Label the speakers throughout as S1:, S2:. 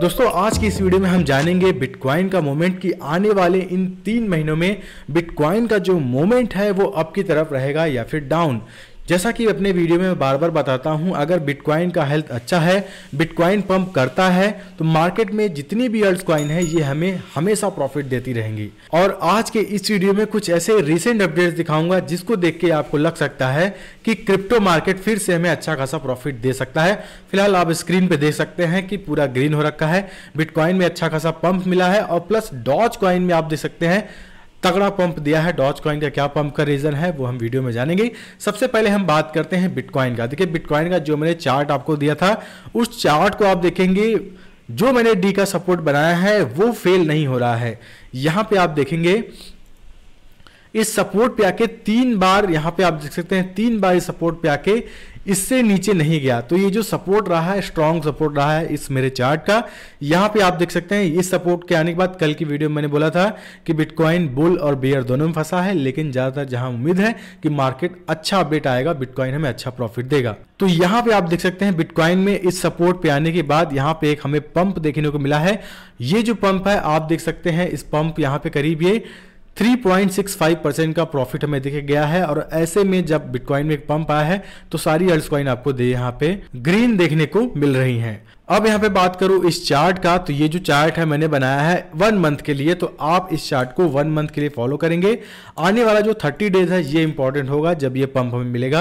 S1: दोस्तों आज की इस वीडियो में हम जानेंगे बिटकॉइन का मोमेंट कि आने वाले इन तीन महीनों में बिटकॉइन का जो मोमेंट है वो अप की तरफ रहेगा या फिर डाउन जैसा कि अपने वीडियो में बार बार बताता हूं अगर बिटकॉइन का हेल्थ अच्छा है बिटकॉइन पंप करता है तो मार्केट में जितनी भी अर्ल्ड क्वाइन है ये हमें हमेशा प्रॉफिट देती रहेंगी और आज के इस वीडियो में कुछ ऐसे रिसेंट अपडेट्स दिखाऊंगा जिसको देख के आपको लग सकता है कि क्रिप्टो मार्केट फिर से हमें अच्छा खासा प्रॉफिट दे सकता है फिलहाल आप स्क्रीन पर देख सकते हैं कि पूरा ग्रीन हो रखा है बिटकॉइन में अच्छा खासा पंप मिला है और प्लस डॉज क्वाइन में आप देख सकते हैं तगड़ा पंप दिया है डॉच कॉइन का क्या पंप का रीजन है वो हम वीडियो में जानेंगे सबसे पहले हम बात करते हैं बिटकॉइन का देखिए बिटकॉइन का जो मैंने चार्ट आपको दिया था उस चार्ट को आप देखेंगे जो मैंने डी का सपोर्ट बनाया है वो फेल नहीं हो रहा है यहां पे आप देखेंगे इस सपोर्ट पे आके तीन बार यहां पे आप देख सकते हैं तीन बार इस सपोर्ट पे आके इससे नीचे नहीं गया तो ये जो सपोर्ट रहा है स्ट्रॉन्ग सपोर्ट रहा है इस मेरे चार्ट का यहां पे आप देख सकते हैं इस सपोर्ट के आने के बाद कल की वीडियो में मैंने बोला था कि बिटकॉइन बुल और बियर दोनों में फंसा है लेकिन ज़्यादातर जहां उम्मीद है कि मार्केट अच्छा अपडेट आएगा बिटकॉइन हमें अच्छा प्रॉफिट देगा तो यहां पे आप देख सकते हैं बिटकॉइन में इस सपोर्ट पे आने के बाद यहाँ पे एक हमें पंप देखने को मिला है ये जो पंप है आप देख सकते हैं इस पंप यहाँ पे करीब ये 3.65 परसेंट का प्रॉफिट हमें देखा गया है और ऐसे में जब बिटकॉइन में एक पंप आया है तो सारी अर्ल्स क्वाइन आपको यहाँ पे ग्रीन देखने को मिल रही है अब यहाँ पे बात करूँ इस चार्ट का तो ये जो चार्ट है मैंने बनाया है वन मंथ के लिए तो आप इस चार्ट को वन मंथ के लिए फॉलो करेंगे आने वाला जो थर्टी डेज है ये इंपॉर्टेंट होगा जब ये पंप हमें मिलेगा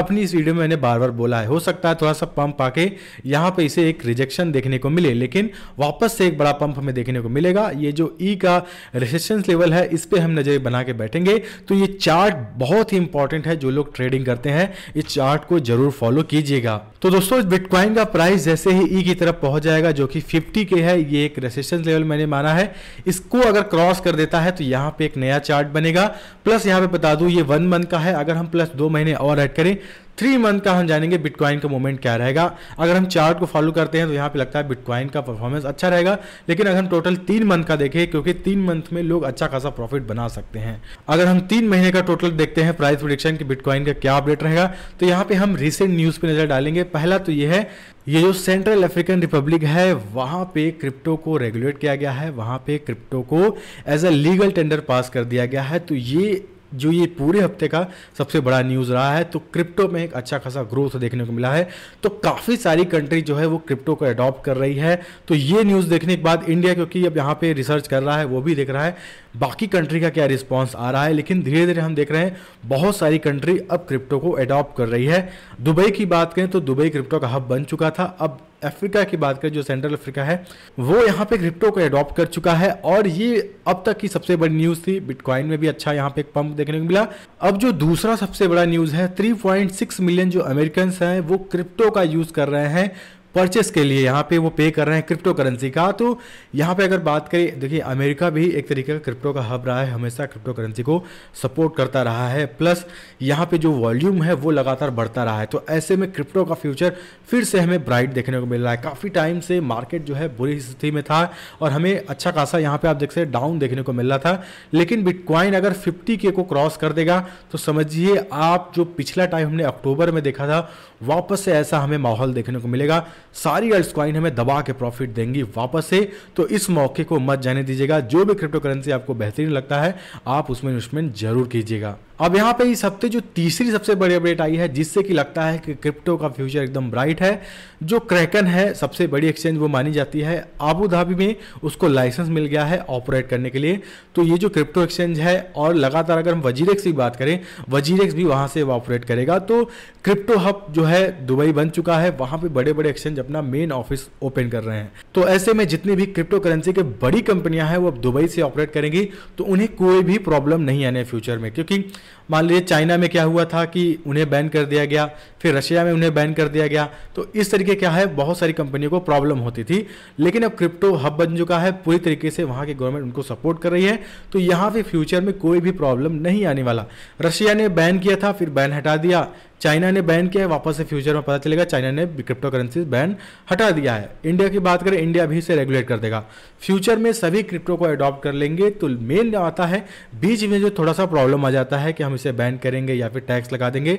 S1: अपनी इस वीडियो में मैंने बार बार बोला है हो सकता है थोड़ा सा पंप आके यहाँ पे इसे एक रिजेक्शन देखने को मिले लेकिन वापस से एक बड़ा पंप हमें देखने को मिलेगा ये जो ई e का रिसेशन लेवल है इस पर हम नज़र बना के बैठेंगे तो ये चार्ट बहुत ही इंपॉर्टेंट है जो लोग ट्रेडिंग करते हैं इस चार्ट को जरूर फॉलो कीजिएगा तो दोस्तों बिटकॉइन का प्राइस जैसे ही ई e की तरफ पहुंच जाएगा जो कि 50 के है ये एक रेसिस्टेंस लेवल मैंने माना है इसको अगर क्रॉस कर देता है तो यहाँ पे एक नया चार्ट बनेगा प्लस यहाँ पे बता दूँ ये वन मंथ का है अगर हम प्लस दो महीने और ऐड करें थ्री मंथ का हम जानेंगे बिटकॉइन का मूवमेंट क्या रहेगा अगर हम चार्ट को फॉलो करते हैं तो यहाँ पे लगता है बिटकॉइन का परफॉर्मेंस अच्छा रहेगा लेकिन अगर हम टोटल तीन मंथ का देखें क्योंकि तीन मंथ में लोग अच्छा खासा प्रॉफिट बना सकते हैं अगर हम तीन महीने का टोटल देखते हैं प्राइस प्रोडिक्शन की बिटकॉइन का क्या अपडेट रहेगा तो यहाँ पे हम रिसेंट न्यूज़ पे नज़र डालेंगे पहला तो ये है ये जो सेंट्रल अफ्रीकन रिपब्लिक है वहाँ पे क्रिप्टो को रेगुलेट किया गया है वहाँ पे क्रिप्टो को as a legal tender pass कर दिया गया है तो ये जो ये पूरे हफ्ते का सबसे बड़ा न्यूज़ रहा है तो क्रिप्टो में एक अच्छा खासा ग्रोथ देखने को मिला है तो काफ़ी सारी कंट्री जो है वो क्रिप्टो को अडॉप्ट कर रही है तो ये न्यूज़ देखने के बाद इंडिया क्योंकि अब यहाँ पे रिसर्च कर रहा है वो भी देख रहा है बाकी कंट्री का क्या रिस्पॉन्स आ रहा है लेकिन धीरे धीरे हम देख रहे हैं बहुत सारी कंट्री अब क्रिप्टो को अडॉप्ट कर रही है दुबई की बात करें तो दुबई क्रिप्टो का हब बन चुका था अब अफ्रीका की बात करें जो सेंट्रल अफ्रीका है वो यहाँ पे क्रिप्टो को एडॉप्ट कर चुका है और ये अब तक की सबसे बड़ी न्यूज़ थी बिटकॉइन में भी अच्छा यहाँ पे एक पंप देखने को मिला अब जो दूसरा सबसे बड़ा न्यूज़ है 3.6 मिलियन जो अमेरिकन हैं वो क्रिप्टो का यूज़ कर रहे हैं परचेस के लिए यहाँ पे वो पे कर रहे हैं क्रिप्टो करेंसी का तो यहाँ पे अगर बात करें देखिए अमेरिका भी एक तरीके का क्रिप्टो का हब रहा है हमेशा क्रिप्टो करेंसी को सपोर्ट करता रहा है प्लस यहाँ पे जो वॉल्यूम है वो लगातार बढ़ता रहा है तो ऐसे में क्रिप्टो का फ्यूचर फिर से हमें ब्राइट देखने को मिल रहा है काफ़ी टाइम से मार्केट जो है बुरी स्थिति में था और हमें अच्छा खासा यहाँ पर आप देख सकते डाउन देखने को मिल रहा था लेकिन बिटकॉइन अगर फिफ्टी के को क्रॉस कर देगा तो समझिए आप जो पिछला टाइम हमने अक्टूबर में देखा था वापस से ऐसा हमें माहौल देखने को मिलेगा सारी अल्ट क्वाइन हमें दबा के प्रॉफिट देंगी वापस से तो इस मौके को मत जाने दीजिएगा जो भी क्रिप्टो करेंसी आपको बेहतरीन लगता है आप उसमें इन्वेस्टमेंट जरूर कीजिएगा अब यहाँ पे इस हफ्ते जो तीसरी सबसे बड़ी अपडेट आई है जिससे कि लगता है कि क्रिप्टो का फ्यूचर एकदम ब्राइट है जो क्रैकन है सबसे बड़ी एक्सचेंज वो मानी जाती है आबू धाबी में उसको लाइसेंस मिल गया है ऑपरेट करने के लिए तो ये जो क्रिप्टो एक्सचेंज है और लगातार अगर हम वजीरेक्स की बात करें वजीरेक्स भी वहाँ से ऑपरेट करेगा तो क्रिप्टो हब जो है दुबई बन चुका है वहाँ पर बड़े बड़े एक्सचेंज अपना मेन ऑफिस ओपन कर रहे हैं तो ऐसे में जितनी भी क्रिप्टो करेंसी की बड़ी कंपनियाँ हैं वो अब दुबई से ऑपरेट करेंगी तो उन्हें कोई भी प्रॉब्लम नहीं आने फ्यूचर में क्योंकि मान लीजिए चाइना में क्या हुआ था कि उन्हें बैन कर दिया गया फिर रशिया में उन्हें बैन कर दिया गया तो इस तरीके क्या है बहुत सारी कंपनियों को प्रॉब्लम होती थी लेकिन अब क्रिप्टो हब बन चुका है पूरी तरीके से वहाँ की गवर्नमेंट उनको सपोर्ट कर रही है तो यहाँ पे फ्यूचर में कोई भी प्रॉब्लम नहीं आने वाला रशिया ने बैन किया था फिर बैन हटा दिया चाइना ने बैन किया है वापस से फ्यूचर में पता चलेगा चाइना ने क्रिप्टो करेंसी बैन हटा दिया है इंडिया की बात करें इंडिया भी इसे रेगुलेट कर देगा फ्यूचर में सभी क्रिप्टो को अडॉप्ट कर लेंगे तो मेन आता है बीच में जो थोड़ा सा प्रॉब्लम आ जाता है कि हम इसे बैन करेंगे या फिर टैक्स लगा देंगे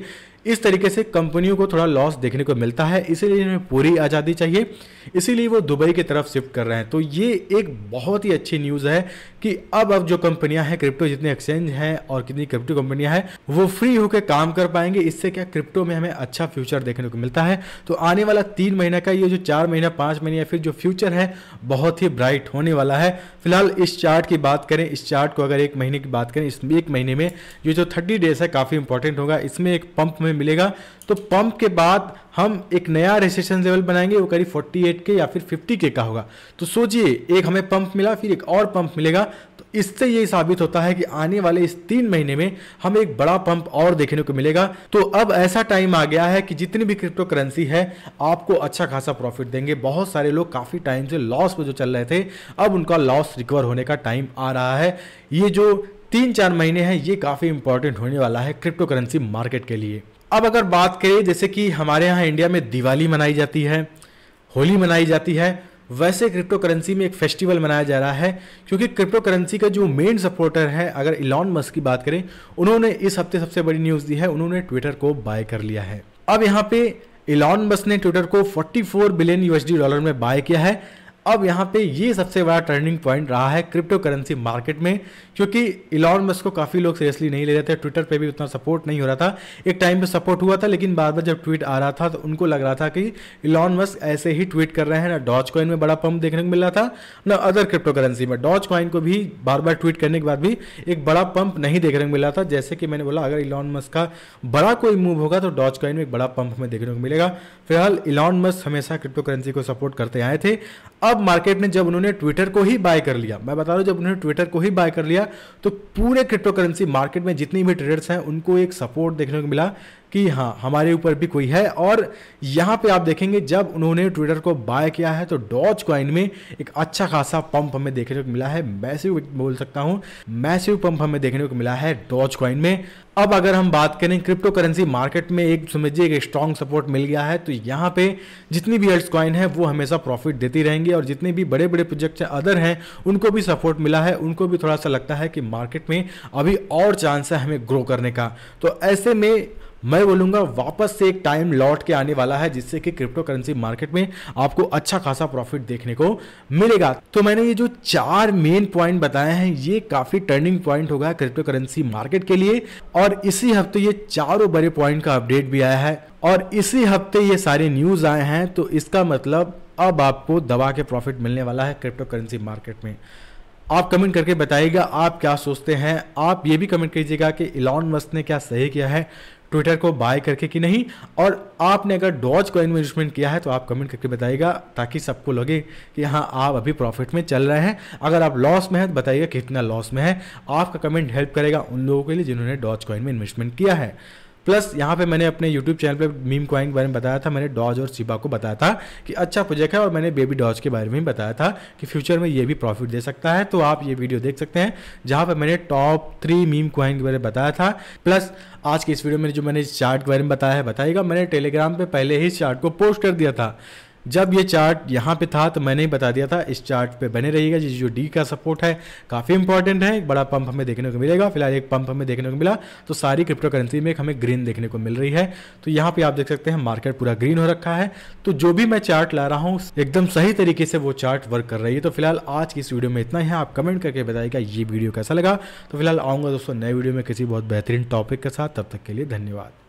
S1: इस तरीके से कंपनियों को थोड़ा लॉस देखने को मिलता है इसीलिए इन्हें पूरी आज़ादी चाहिए इसीलिए वो दुबई की तरफ शिफ्ट कर रहे हैं तो ये एक बहुत ही अच्छी न्यूज़ है कि अब अब जो कंपनियां हैं क्रिप्टो जितने एक्सचेंज हैं और कितनी क्रिप्टो कंपनियां हैं वो फ्री होकर काम कर पाएंगे इससे क्या क्रिप्टो में हमें अच्छा फ्यूचर देखने को मिलता है तो आने वाला तीन महीना का ये जो चार महीना पाँच महीने या फिर जो फ्यूचर है बहुत ही ब्राइट होने वाला है फिलहाल इस चार्ट की बात करें इस चार्ट को अगर एक महीने की बात करें इस एक महीने में ये जो थर्टी डेज है काफ़ी इंपॉर्टेंट होगा इसमें एक पंप में मिलेगा तो पंप के बाद हम एक नया रेजिस्टेंस लेवल बनाएंगे वो करीब 48 के या फिर 50 के का होगा तो सोचिए एक हमें पंप मिला फिर एक और पंप मिलेगा तो इससे ये साबित होता है कि आने वाले इस तीन महीने में हमें एक बड़ा पंप और देखने को मिलेगा तो अब ऐसा टाइम आ गया है कि जितनी भी क्रिप्टो करेंसी है आपको अच्छा खासा प्रॉफिट देंगे बहुत सारे लोग काफ़ी टाइम से लॉस पर जो चल रहे थे अब उनका लॉस रिकवर होने का टाइम आ रहा है ये जो तीन चार महीने हैं ये काफ़ी इंपॉर्टेंट होने वाला है क्रिप्टो करेंसी मार्केट के लिए अब अगर बात करें जैसे कि हमारे यहाँ इंडिया में दिवाली मनाई जाती है होली मनाई जाती है वैसे क्रिप्टो करेंसी में एक फेस्टिवल मनाया जा रहा है क्योंकि क्रिप्टो करेंसी का जो मेन सपोर्टर है अगर इलॉन मस्क की बात करें उन्होंने इस हफ्ते सबसे बड़ी न्यूज़ दी है उन्होंने ट्विटर को बाय कर लिया है अब यहाँ पे इलॉन मस्क ने ट्विटर को 44 बिलियन यूएसडी डॉलर में बाय किया है अब यहाँ पे ये सबसे बड़ा टर्निंग पॉइंट रहा है क्रिप्टो करेंसी मार्केट में क्योंकि इलॉन मस्क को काफ़ी लोग सीरियसली नहीं ले रहे थे ट्विटर पे भी उतना सपोर्ट नहीं हो रहा था एक टाइम पे सपोर्ट हुआ था लेकिन बार बार जब ट्वीट आ रहा था तो उनको लग रहा था कि इलॉन मस्क ऐसे ही ट्वीट कर रहे हैं ना डॉच कॉइन में बड़ा पंप देखने को मिल रहा था न अदर क्रिप्टो करेंसी में डॉच कॉइन को भी बार बार ट्वीट करने के बाद भी एक बड़ा पंप नहीं देखने को मिला था जैसे कि मैंने बोला अगर इलॉन मस्क का बड़ा कोई मूव होगा तो डॉच कॉइन में एक बड़ा पंप में देखने को मिलेगा फिलहाल इलॉन मस्क हमेशा क्रिप्टो करेंसी को सपोर्ट करते आए थे अब मार्केट में जब उन्होंने ट्विटर को ही बाय कर लिया मैं बता रहा हूँ जब उन्होंने ट्विटर को ही बाय कर लिया तो पूरे क्रिप्टो करेंसी मार्केट में जितनी भी ट्रेडर्स हैं उनको एक सपोर्ट देखने को मिला कि हाँ हमारे ऊपर भी कोई है और यहाँ पे आप देखेंगे जब उन्होंने ट्विटर को बाय किया है तो डॉज क्वाइन में एक अच्छा खासा पंप हमें देखने को मिला है मैसिव बोल सकता हूँ मैसिव पंप हमें देखने को मिला है डॉज क्वाइन में अब अगर हम बात करें क्रिप्टो करेंसी मार्केट में एक समझिए एक स्ट्रॉन्ग सपोर्ट मिल गया है तो यहाँ पे जितनी भी एल्ट क्वाइन है वो हमेशा प्रॉफिट देती रहेंगी और जितने भी बड़े बड़े प्रोजेक्ट अदर हैं उनको भी सपोर्ट मिला है उनको भी थोड़ा सा लगता है कि मार्केट में अभी और चांस है हमें ग्रो करने का तो ऐसे में मैं बोलूंगा वापस से एक टाइम लौट के आने वाला है जिससे कि क्रिप्टो करेंसी मार्केट में आपको अच्छा खासा प्रॉफिट देखने को मिलेगा तो मैंने ये जो चार मेन पॉइंट बताए हैं ये काफ़ी टर्निंग पॉइंट होगा क्रिप्टो करेंसी मार्केट के लिए और इसी हफ्ते ये चारों बड़े पॉइंट का अपडेट भी आया है और इसी हफ्ते ये सारे न्यूज़ आए हैं तो इसका मतलब अब आपको दबा के प्रॉफिट मिलने वाला है क्रिप्टो करेंसी मार्केट में आप कमेंट करके बताइएगा आप क्या सोचते हैं आप ये भी कमेंट कीजिएगा कि इलॉन मस्क ने क्या सही किया है ट्विटर को बाय करके कि नहीं और आपने अगर डॉज कॉइन में इन्वेस्टमेंट किया है तो आप कमेंट करके बताइएगा ताकि सबको लगे कि हाँ आप अभी प्रॉफिट में चल रहे हैं अगर आप लॉस में हैं तो बताइएगा कितना लॉस में है आपका कमेंट हेल्प करेगा उन लोगों के लिए जिन्होंने डॉज कॉइन में इन्वेस्टमेंट किया है प्लस यहाँ पे मैंने अपने यूट्यूब चैनल पे मीम क्वाइन के बारे में बताया था मैंने डॉज और सिबा को बताया था कि अच्छा प्रोजेक्ट है और मैंने बेबी डॉज के बारे में भी बताया था कि फ्यूचर में ये भी प्रॉफिट दे सकता है तो आप ये वीडियो देख सकते हैं जहाँ पर मैंने टॉप थ्री मीम क्वाइन के बारे में बताया था प्लस आज के इस वीडियो में जो मैंने इस चार्ट के बारे में बताया है बताइएगा मैंने टेलीग्राम पर पहले ही इस चार्ट को पोस्ट कर दिया था जब ये चार्ट यहाँ पे था तो मैंने ही बता दिया था इस चार्ट पे बने रहिएगा जिस जो डी का सपोर्ट है काफ़ी इंपॉर्टेंट है एक बड़ा पंप हमें देखने को मिलेगा फिलहाल एक पंप हमें देखने को मिला तो सारी क्रिप्टो करेंसी में एक हमें ग्रीन देखने को मिल रही है तो यहाँ पे आप देख सकते हैं मार्केट पूरा ग्रीन हो रखा है तो जो भी मैं चार्ट ला रहा हूँ एकदम सही तरीके से वो चार्ट वर्क कर रही है तो फिलहाल आज की इस वीडियो में इतना ही है आप कमेंट करके बताइएगा ये वीडियो कैसा लगा तो फिलहाल आऊँगा दोस्तों नए वीडियो में किसी बहुत बेहतरीन टॉपिक के साथ तब तक के लिए धन्यवाद